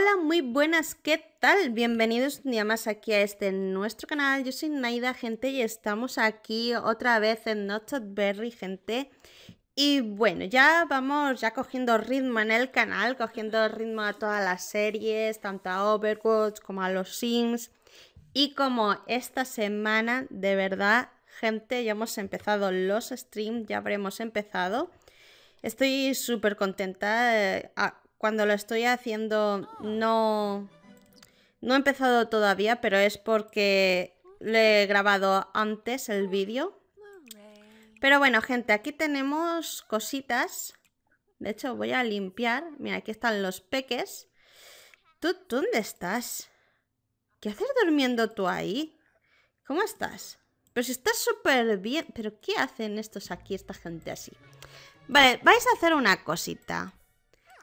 Hola, muy buenas, ¿qué tal? Bienvenidos un día más aquí a este nuestro canal. Yo soy Naida, gente, y estamos aquí otra vez en Not Berry, gente. Y bueno, ya vamos ya cogiendo ritmo en el canal, cogiendo ritmo a todas las series, tanto a Overwatch como a los Sims. Y como esta semana, de verdad, gente, ya hemos empezado los streams, ya habremos empezado. Estoy súper contenta. Eh, cuando lo estoy haciendo no, no he empezado todavía, pero es porque le he grabado antes el vídeo. Pero bueno, gente, aquí tenemos cositas. De hecho, voy a limpiar. Mira, aquí están los peques. ¿Tú, tú dónde estás? ¿Qué haces durmiendo tú ahí? ¿Cómo estás? Pero si estás súper bien. ¿Pero qué hacen estos aquí, esta gente así? Vale, vais a hacer una cosita.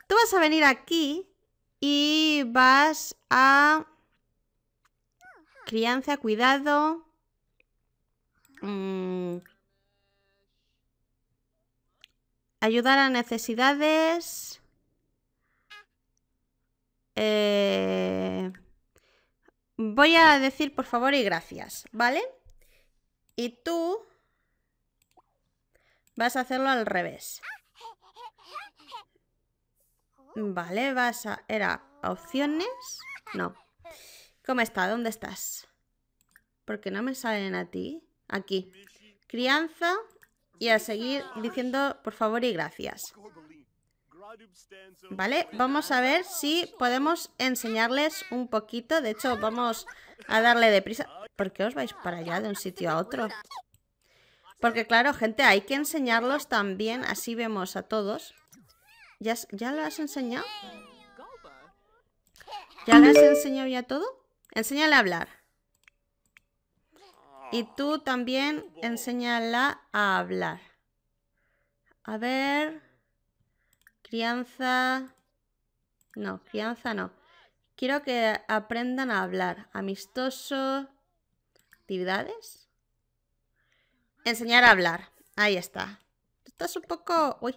Tú vas a venir aquí y vas a crianza, cuidado. Mm, ayudar a necesidades. Eh, voy a decir por favor y gracias, ¿vale? Y tú vas a hacerlo al revés. Vale, vas a... Era opciones. No. ¿Cómo está? ¿Dónde estás? Porque no me salen a ti. Aquí. Crianza y a seguir diciendo por favor y gracias. Vale, vamos a ver si podemos enseñarles un poquito. De hecho, vamos a darle deprisa. ¿Por qué os vais para allá de un sitio a otro? Porque claro, gente, hay que enseñarlos también. Así vemos a todos. ¿Ya, lo has enseñado? ¿Ya le has enseñado ya todo? Enséñale a hablar. Y tú también enséñala a hablar. A ver. Crianza. No, crianza no. Quiero que aprendan a hablar. Amistoso. Actividades. Enseñar a hablar. Ahí está. Estás un poco... Uy,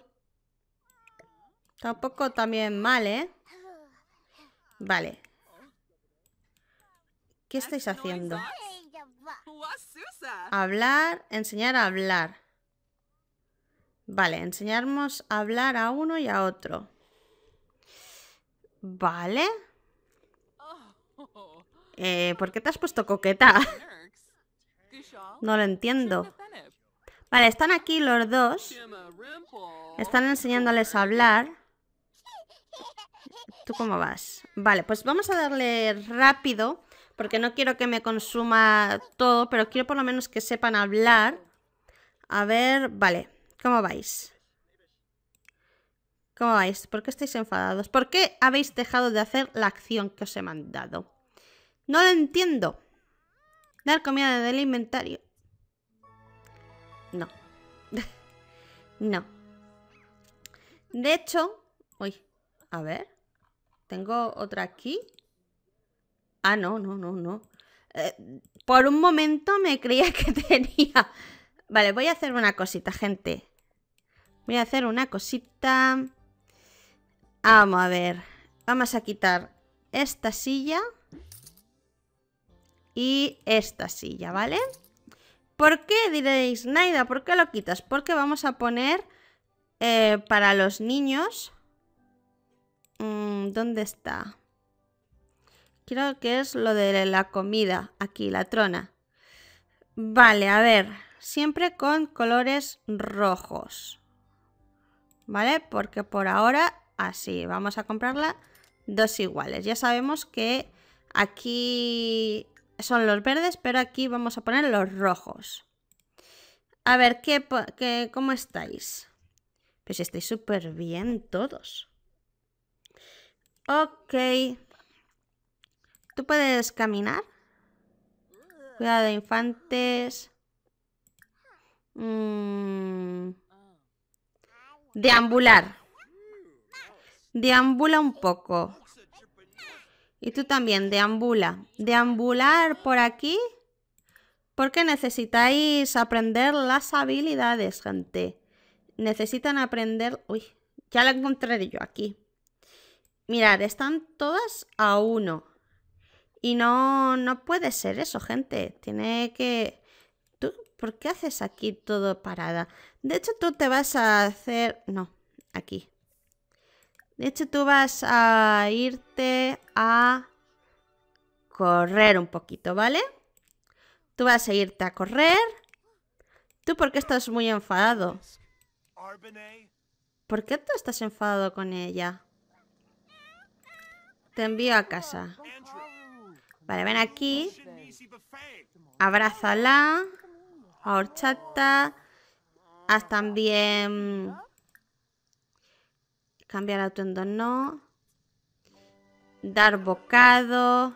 Tampoco también mal, ¿eh? Vale. ¿Qué estáis haciendo? Hablar, enseñar a hablar. Vale, enseñarnos a hablar a uno y a otro. Vale. Oh. Eh, ¿Por qué te has puesto coqueta? no lo entiendo. Vale, están aquí los dos. Están enseñándoles a hablar. ¿Tú cómo vas? Vale, pues vamos a darle rápido, porque no quiero que me consuma todo, pero quiero por lo menos que sepan hablar. A ver, vale, ¿cómo vais? ¿Cómo vais? ¿Por qué estáis enfadados? ¿Por qué habéis dejado de hacer la acción que os he mandado? No lo entiendo. Dar comida del inventario. No. no. De hecho... Uy, a ver. Tengo otra aquí. Ah, no, no, no, no. Eh, por un momento me creía que tenía... Vale, voy a hacer una cosita, gente. Voy a hacer una cosita. Vamos a ver. Vamos a quitar esta silla. Y esta silla, ¿vale? ¿Por qué? Diréis, Naida, ¿por qué lo quitas? Porque vamos a poner eh, para los niños Mm, ¿Dónde está? Creo que es lo de la comida. Aquí, la trona. Vale, a ver. Siempre con colores rojos. ¿Vale? Porque por ahora así. Vamos a comprarla dos iguales. Ya sabemos que aquí son los verdes, pero aquí vamos a poner los rojos. A ver, ¿qué, qué cómo estáis? Pues estáis súper bien todos. Ok. ¿Tú puedes caminar? Cuidado infantes. Mm. Deambular. Deambula un poco. Y tú también, deambula. Deambular por aquí. Porque necesitáis aprender las habilidades, gente. Necesitan aprender... Uy, ya la encontraré yo aquí. Mirad, están todas a uno. Y no, no puede ser eso, gente. Tiene que... ¿Tú por qué haces aquí todo parada? De hecho, tú te vas a hacer... No, aquí. De hecho, tú vas a irte a correr un poquito, ¿vale? Tú vas a irte a correr. ¿Tú por qué estás muy enfadado? ¿Por qué tú estás enfadado con ella? Te envío a casa. Vale, ven aquí. abrazala, ahorchata, horchata. Haz también... Cambiar atuendo no. Dar bocado.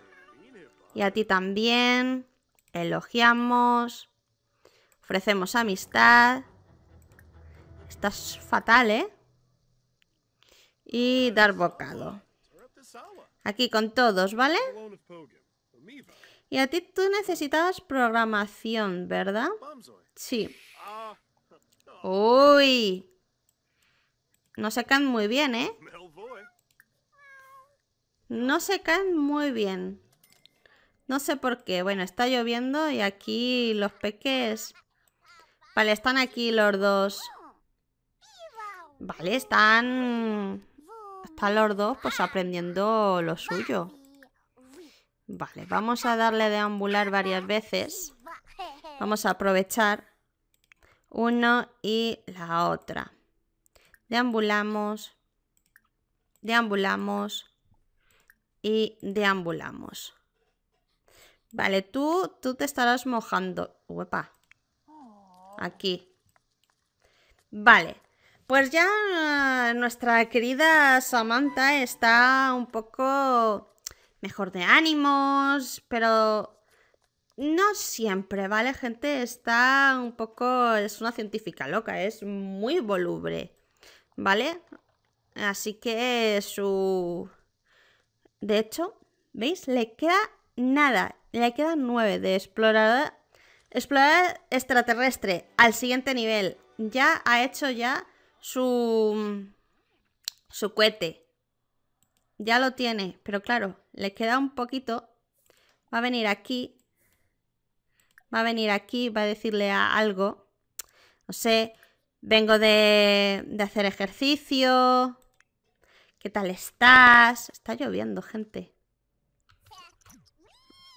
Y a ti también. Elogiamos. Ofrecemos amistad. Estás fatal, ¿eh? Y dar bocado. Aquí con todos, ¿vale? Y a ti tú necesitabas programación, ¿verdad? Sí. Uy. No se caen muy bien, ¿eh? No se caen muy bien. No sé por qué. Bueno, está lloviendo y aquí los peques... Vale, están aquí los dos. Vale, están... Palor los pues aprendiendo lo suyo. Vale, vamos a darle deambular varias veces. Vamos a aprovechar uno y la otra. Deambulamos, deambulamos y deambulamos. Vale, tú, tú te estarás mojando. Uepa. Aquí. Vale, pues ya nuestra querida Samantha está un poco mejor de ánimos, pero no siempre, ¿vale? Gente está un poco... es una científica loca, es muy voluble, ¿vale? Así que su... De hecho, ¿veis? Le queda nada, le quedan nueve de explorador, explorar extraterrestre al siguiente nivel. Ya ha hecho ya su, su cohete. Ya lo tiene, pero claro, le queda un poquito. Va a venir aquí. Va a venir aquí, va a decirle a algo. No sé, vengo de, de hacer ejercicio. ¿Qué tal estás? Está lloviendo, gente.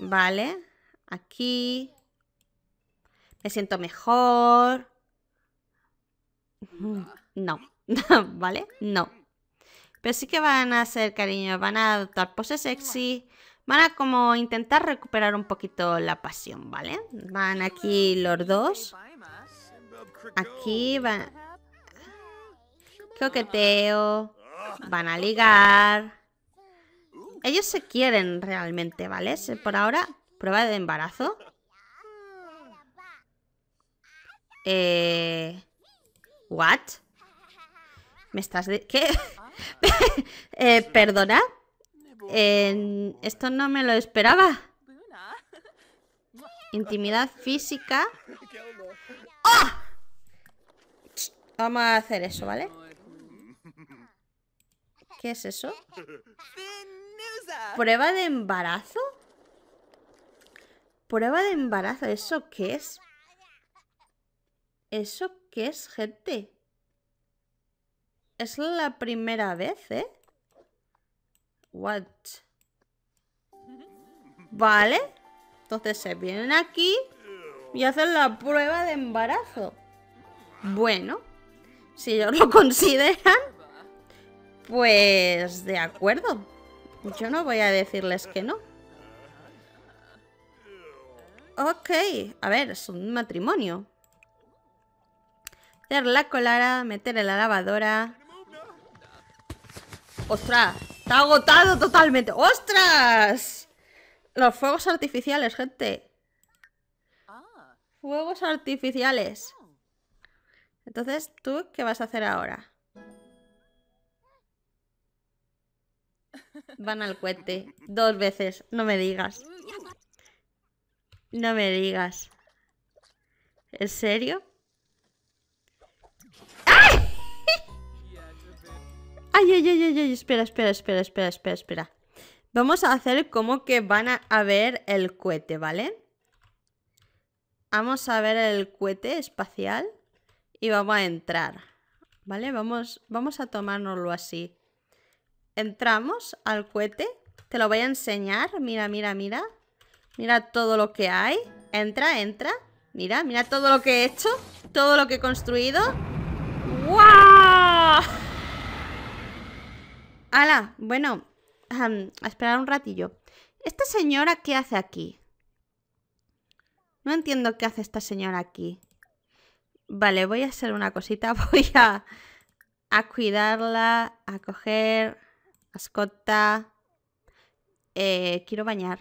Vale, aquí. Me siento mejor. Mm. No, ¿vale? No. Pero sí que van a hacer cariño, van a adoptar poses sexy, van a como intentar recuperar un poquito la pasión, ¿vale? Van aquí los dos. Aquí van... Coqueteo, van a ligar. Ellos se quieren realmente, ¿vale? Por ahora, prueba de embarazo. Eh... ¿What? ¿Me estás de qué? eh, ¿Perdona? esto no me lo esperaba. Intimidad física. ¡Ah! Vamos a hacer eso, ¿vale? ¿Qué es eso? ¿Prueba de embarazo? ¿Prueba de embarazo? ¿Eso qué es? ¿Eso qué es, gente? Es la primera vez, ¿eh? What? Vale. Entonces se vienen aquí y hacen la prueba de embarazo. Bueno, si ellos lo consideran, pues de acuerdo. Yo no voy a decirles que no. Ok, a ver, es un matrimonio. Dar la colara, meter en la lavadora, ¡Ostras! ¡Está agotado totalmente! ¡Ostras! Los fuegos artificiales, gente. Ah. Fuegos artificiales. Entonces, ¿tú qué vas a hacer ahora? Van al cohete. Dos veces. No me digas. No me digas. ¿En serio? Ay, ay, ay, ay, espera, espera, espera, espera, espera, espera. Vamos a hacer como que van a ver el cohete, ¿vale? Vamos a ver el cohete espacial y vamos a entrar, ¿vale? Vamos, vamos a tomárnoslo así. Entramos al cohete, te lo voy a enseñar, mira, mira, mira. Mira todo lo que hay. Entra, entra. Mira, mira todo lo que he hecho, todo lo que he construido. ¡Wow! Hala, bueno, a esperar un ratillo. ¿Esta señora qué hace aquí? No entiendo qué hace esta señora aquí. Vale, voy a hacer una cosita. Voy a, a cuidarla, a coger, mascota. Eh, quiero bañar.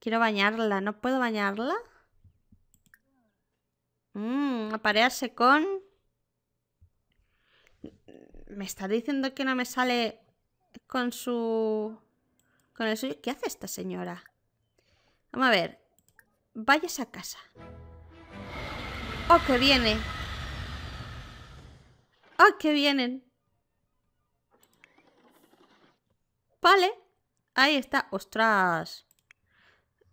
Quiero bañarla. ¿No puedo bañarla? Mmm, aparearse con... ¿Me está diciendo que no me sale con su... con el ¿Qué hace esta señora? Vamos a ver. Vayas a casa. ¡Oh, que viene! ¡Oh, que vienen! Vale. Ahí está. ¡Ostras!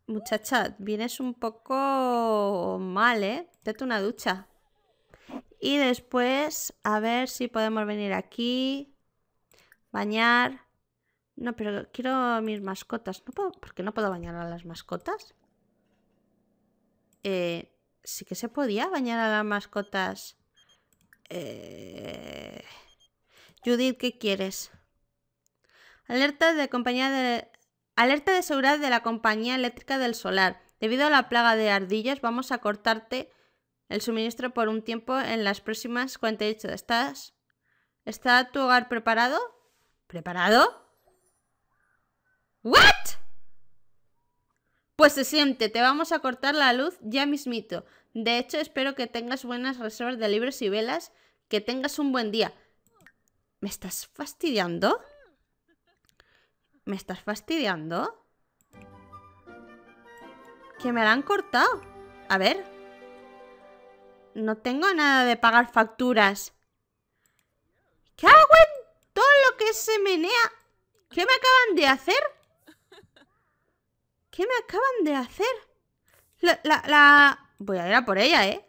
Muchacha, vienes un poco mal, ¿eh? Date una ducha. Y después, a ver si podemos venir aquí, bañar. No, pero quiero mis mascotas. ¿No puedo? ¿Por qué no puedo bañar a las mascotas? Eh, sí que se podía bañar a las mascotas. Eh, Judith, ¿qué quieres? Alerta de compañía de... Alerta de seguridad de la compañía eléctrica del solar. Debido a la plaga de ardillas, vamos a cortarte el suministro por un tiempo en las próximas 48. ¿Estás? ¿Está tu hogar preparado? ¿Preparado? ¿What? Pues se siente, te vamos a cortar la luz ya mismito. De hecho, espero que tengas buenas reservas de libros y velas, que tengas un buen día. ¿Me estás fastidiando? ¿Me estás fastidiando? Que me la han cortado. A ver, no tengo nada de pagar facturas. ¿Qué hago en todo lo que se menea? ¿Qué me acaban de hacer? ¿Qué me acaban de hacer? La, la, la... Voy a ir a por ella, ¿eh?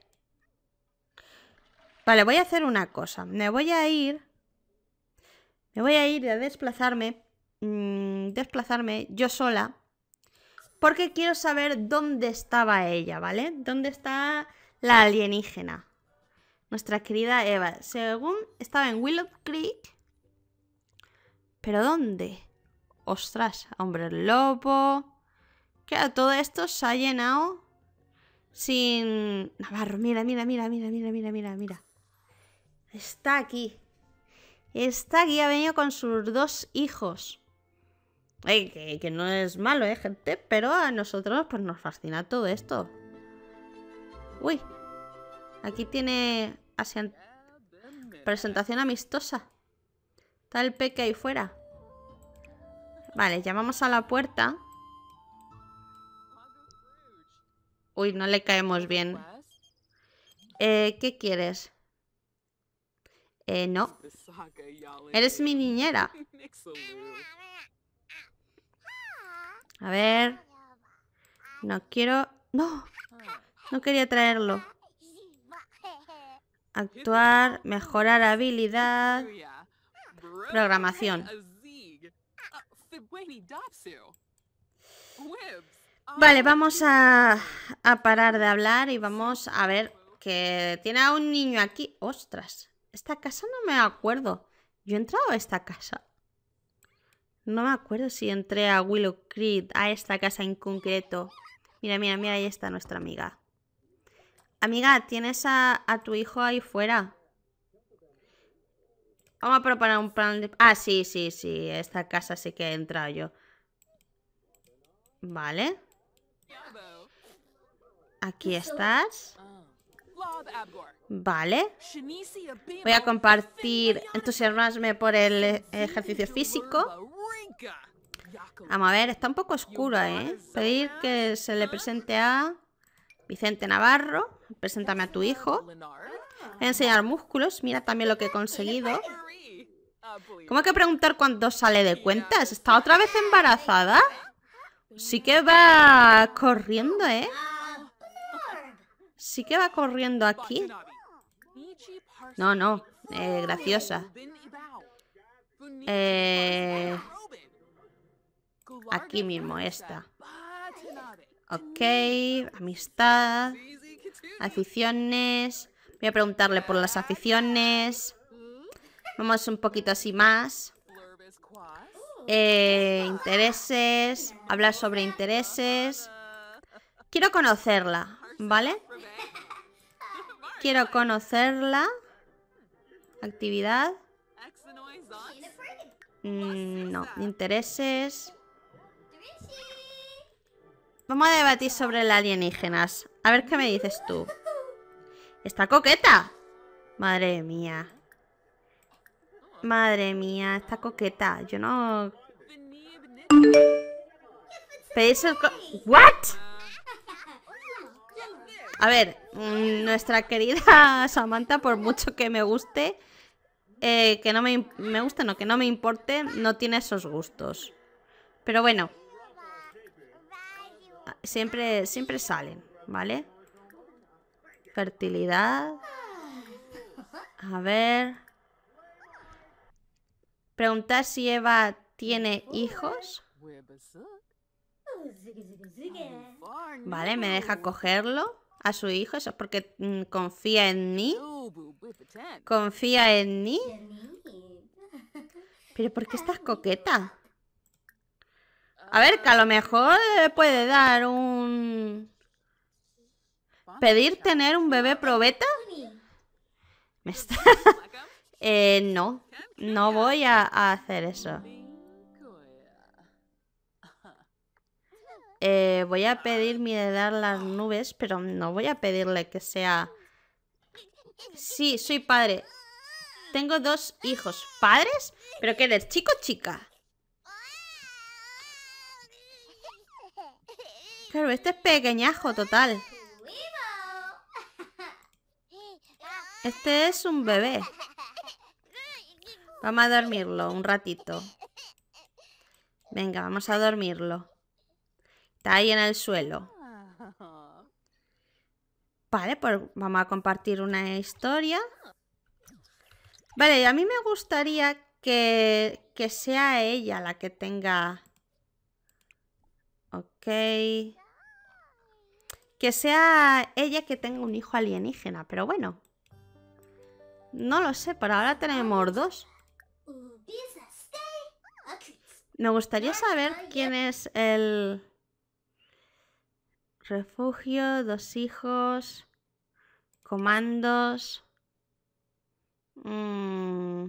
Vale, voy a hacer una cosa. Me voy a ir... Me voy a ir a desplazarme... Mm, desplazarme yo sola. Porque quiero saber dónde estaba ella, ¿vale? ¿Dónde está la alienígena. Nuestra querida Eva, según estaba en Willow Creek. ¿Pero dónde? Ostras, hombre lobo. a todo esto se ha llenado sin... Navarro, mira, mira, mira, mira, mira, mira, mira, mira. Está aquí. Está aquí, ha venido con sus dos hijos. que, no es malo, ¿eh, gente? Pero a nosotros pues nos fascina todo esto. Uy, aquí tiene presentación amistosa. Está el peque ahí fuera. Vale, llamamos a la puerta. Uy, no le caemos bien. Eh, ¿Qué quieres? Eh, no. Eres mi niñera. A ver. No quiero... ¡No! No quería traerlo. Actuar, mejorar habilidad, programación. Ah, vale, ah, vamos a, parar de hablar y vamos a ver que tiene a un niño aquí. Ostras, esta casa no me acuerdo. Yo he entrado a esta casa. No me acuerdo si entré a Willow Creek, a esta casa en concreto. Mira, mira, mira, ahí está nuestra amiga. Amiga, tienes a, tu hijo ahí fuera. Vamos a preparar un plan de... Ah, sí, sí, sí. Esta casa sí que he entrado yo. Vale. Aquí estás. Vale. Voy a compartir entusiasmarme por el eh, ejercicio físico. Vamos a ver, está un poco oscura, ¿eh? Pedir que se le presente a... Vicente Navarro, preséntame a tu hijo. Enseñar músculos, mira también lo que he conseguido. ¿Cómo que preguntar cuándo sale de cuentas? ¿Está otra vez embarazada? Sí que va corriendo, ¿eh? Sí que va corriendo aquí. No, no, eh, graciosa. Eh, aquí mismo, está Ok, amistad, aficiones. Voy a preguntarle por las aficiones. Vamos un poquito así más. Eh, intereses, hablar sobre intereses. Quiero conocerla, ¿vale? Quiero conocerla. Actividad. Mm, no, intereses. Vamos a debatir sobre las alienígenas. A ver qué me dices tú. ¡Está coqueta! Madre mía. Madre mía, está coqueta. Yo no... Pedís el... ¿What? A ver, mm, nuestra querida Samantha, por mucho que me guste, eh, que no me, me guste, no, que no me importe, no tiene esos gustos. Pero bueno, siempre, siempre salen, ¿vale? Fertilidad. A ver. Preguntar si Eva tiene hijos. Vale, me deja cogerlo a su hijo. Eso es porque mm, confía en mí. Confía en mí. Pero ¿por qué estás coqueta? A ver, que a lo mejor eh, puede dar un... ¿Pedir tener un bebé probeta? Eh, no, no voy a, hacer eso. Eh, voy a pedir mi dar las nubes, pero no voy a pedirle que sea... Sí, soy padre. Tengo dos hijos. ¿Padres? ¿Pero qué eres, chico o chica? Claro, este es pequeñajo total. Este es un bebé. Vamos a dormirlo un ratito. Venga, vamos a dormirlo. Está ahí en el suelo. Vale, pues vamos a compartir una historia. Vale, a mí me gustaría que, que sea ella la que tenga... Ok que sea ella que tenga un hijo alienígena, pero bueno. No lo sé, por ahora tenemos dos. Me gustaría saber quién es el refugio, dos hijos, comandos. Mm.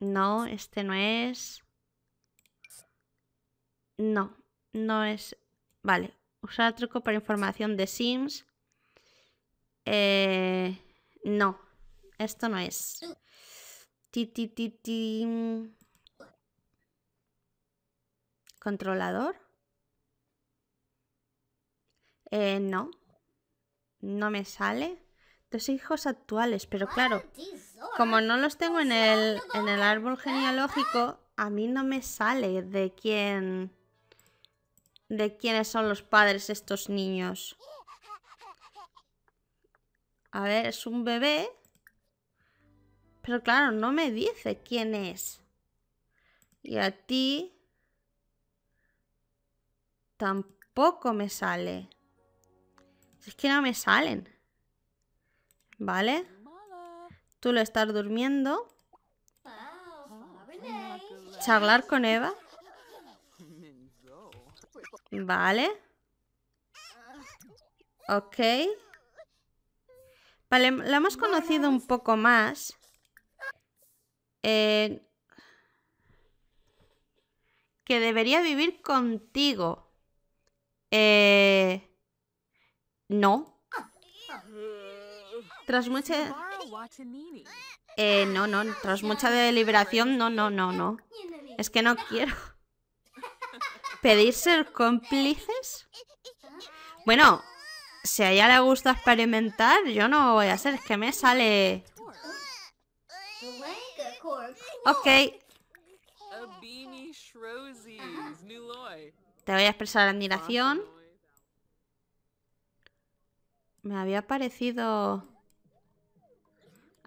No, este no es. No, no es. Vale, Usar truco para información de Sims. Eh, no, esto no es. Mm. ¿Controlador? Eh, no. No me sale. Dos hijos actuales, pero claro, como no los tengo en el, en el árbol genealógico, a mí no me sale de quién de quiénes son los padres estos niños. A ver, es un bebé. Pero claro, no me dice quién es. Y a ti tampoco me sale. Es que no me salen. ¿Vale? Tú lo estás durmiendo. Charlar con Eva. Vale. Ok. Vale, la hemos conocido un poco más. Eh, que debería vivir contigo. Eh, no. Tras mucha... Eh, no, no, tras mucha deliberación, no, no, no, no. Es que no quiero. ¿Pedir ser cómplices? Bueno, si a ella le gusta experimentar, yo no voy a hacer, es que me sale... Ok. Te voy a expresar admiración. Me había parecido...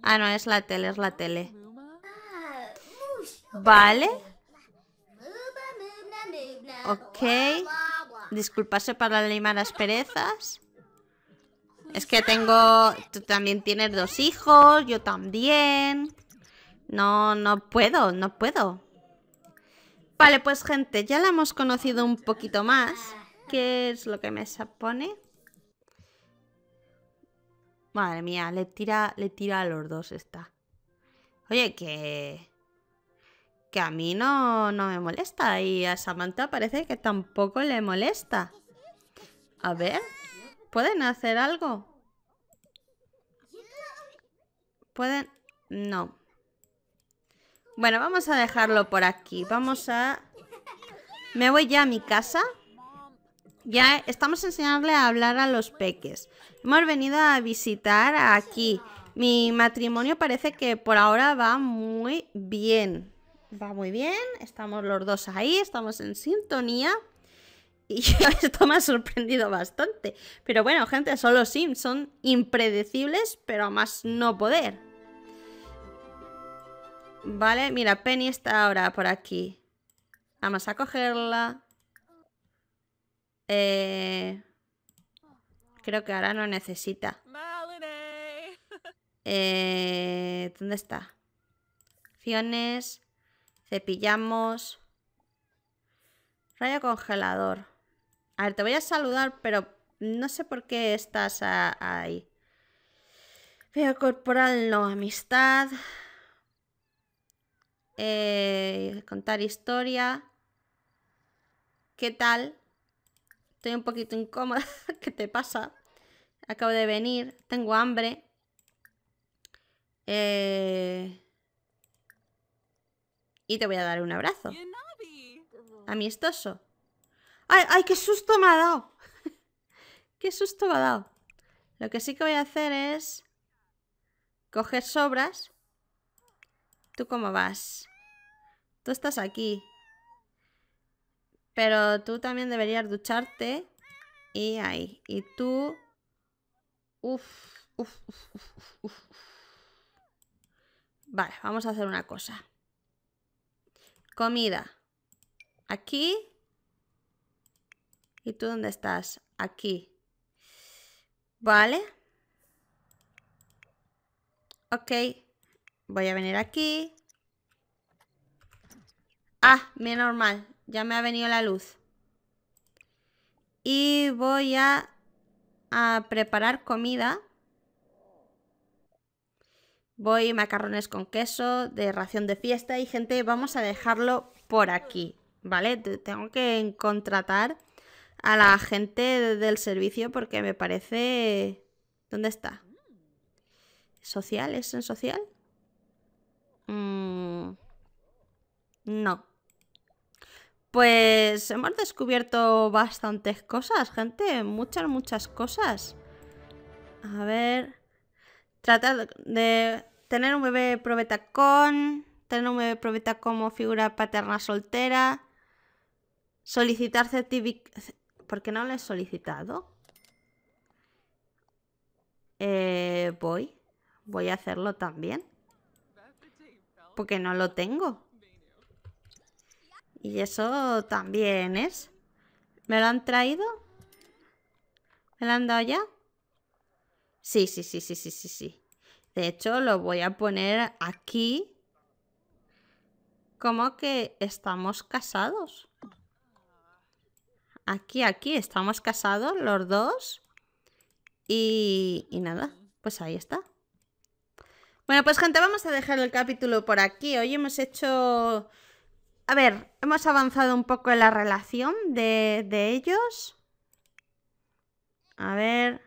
Ah, no, es la tele, es la tele. Ah, vale. Ok. Disculparse para las asperezas. Es que tengo... Tú también tienes dos hijos, yo también. No, no puedo, no puedo. Vale, pues gente, ya la hemos conocido un poquito más. ¿Qué es lo que me pone? Madre mía, le tira, le tira a los dos esta. Oye, que que a mí no, no me molesta y a Samantha parece que tampoco le molesta. A ver, ¿pueden hacer algo? ¿Pueden? No. Bueno, vamos a dejarlo por aquí. Vamos a... Me voy ya a mi casa. Ya estamos enseñarle a hablar a los peques. Hemos venido a visitar aquí. Mi matrimonio parece que por ahora va muy bien va muy bien, estamos los dos ahí, estamos en sintonía. Y esto me ha sorprendido bastante. Pero bueno, gente, son los Sims, son impredecibles, pero a más no poder. Vale, mira, Penny está ahora por aquí. Vamos a cogerla. Eh, creo que ahora no necesita. Eh, ¿Dónde está? Fiones te pillamos, Rayo congelador. A ver, te voy a saludar, pero no sé por qué estás ahí. Veo corporal, no. Amistad. Eh, contar historia. ¿Qué tal? Estoy un poquito incómoda. ¿Qué te pasa? Acabo de venir. Tengo hambre. Eh... Y te voy a dar un abrazo. Amistoso. ¡Ay, ay, qué susto me ha dado! ¡Qué susto me ha dado! Lo que sí que voy a hacer es... Coger sobras. ¿Tú cómo vas? Tú estás aquí. Pero tú también deberías ducharte. Y ahí. Y tú... Uf, uf, uf, uf, Vale, vamos a hacer una cosa. Comida. Aquí. ¿Y tú dónde estás? Aquí. Vale. Ok. Voy a venir aquí. Ah, bien normal Ya me ha venido la luz. Y voy a, a preparar comida voy macarrones con queso de ración de fiesta y gente, vamos a dejarlo por aquí, ¿vale? Tengo que contratar a la gente del servicio porque me parece... ¿Dónde está? ¿Social? ¿Es en social? Mm, no. Pues hemos descubierto bastantes cosas, gente. Muchas, muchas cosas. A ver... Tratar de tener un bebé probeta con, tener un bebé probeta como figura paterna soltera, solicitar certific ¿Por qué no lo he solicitado? Eh, voy, voy a hacerlo también. Porque no lo tengo. Y eso también es. ¿Me lo han traído? ¿Me lo han dado ya? Sí, sí, sí, sí, sí, sí, sí. De hecho, lo voy a poner aquí como que estamos casados. Aquí, aquí, estamos casados los dos. Y, nada, pues ahí está. Bueno, pues gente, vamos a dejar el capítulo por aquí. Hoy hemos hecho... A ver, hemos avanzado un poco en la relación de ellos. A ver,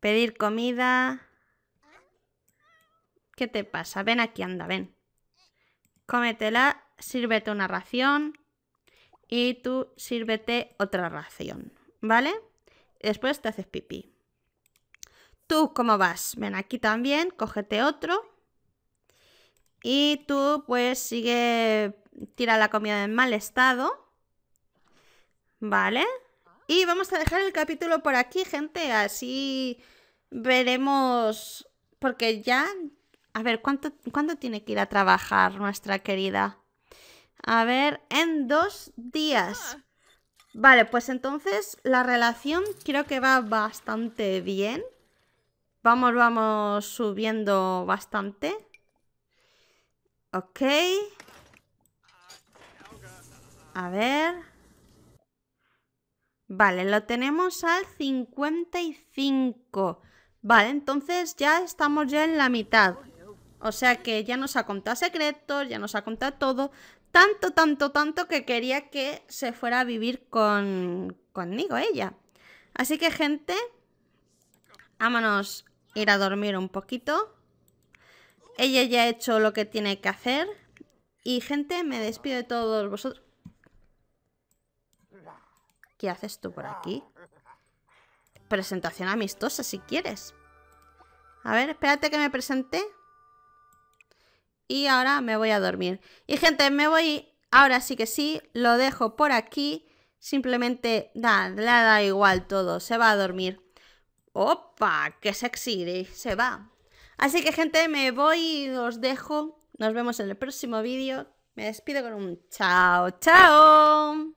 pedir comida. ¿Qué te pasa? Ven aquí, anda, ven. Cómetela, sírvete una ración y tú sírvete otra ración, ¿vale? Después te haces pipí. ¿Tú cómo vas? Ven aquí también, cógete otro. Y tú pues sigue, tira la comida en mal estado. ¿Vale? Y vamos a dejar el capítulo por aquí, gente. Así veremos. Porque ya a ver, ¿cuánto, ¿cuándo tiene que ir a trabajar nuestra querida? A ver, en dos días. Ah. Vale, pues entonces la relación creo que va bastante bien. Vamos, vamos subiendo bastante. Ok. A ver. Vale, lo tenemos al 55. Vale, entonces ya estamos ya en la mitad. O sea que ya nos ha contado secretos, ya nos ha contado todo. Tanto, tanto, tanto que quería que se fuera a vivir con, conmigo ella. Así que gente, vámonos ir a dormir un poquito. Ella ya ha hecho lo que tiene que hacer. Y gente, me despido de todos vosotros. ¿Qué haces tú por aquí? Presentación amistosa, si quieres. A ver, espérate que me presente y ahora me voy a dormir. Y gente, me voy, ahora sí que sí, lo dejo por aquí. Simplemente, da, le da igual todo, se va a dormir. ¡Opa! ¡Qué sexy! Se va. Así que gente, me voy y os dejo. Nos vemos en el próximo vídeo. Me despido con un chao, chao.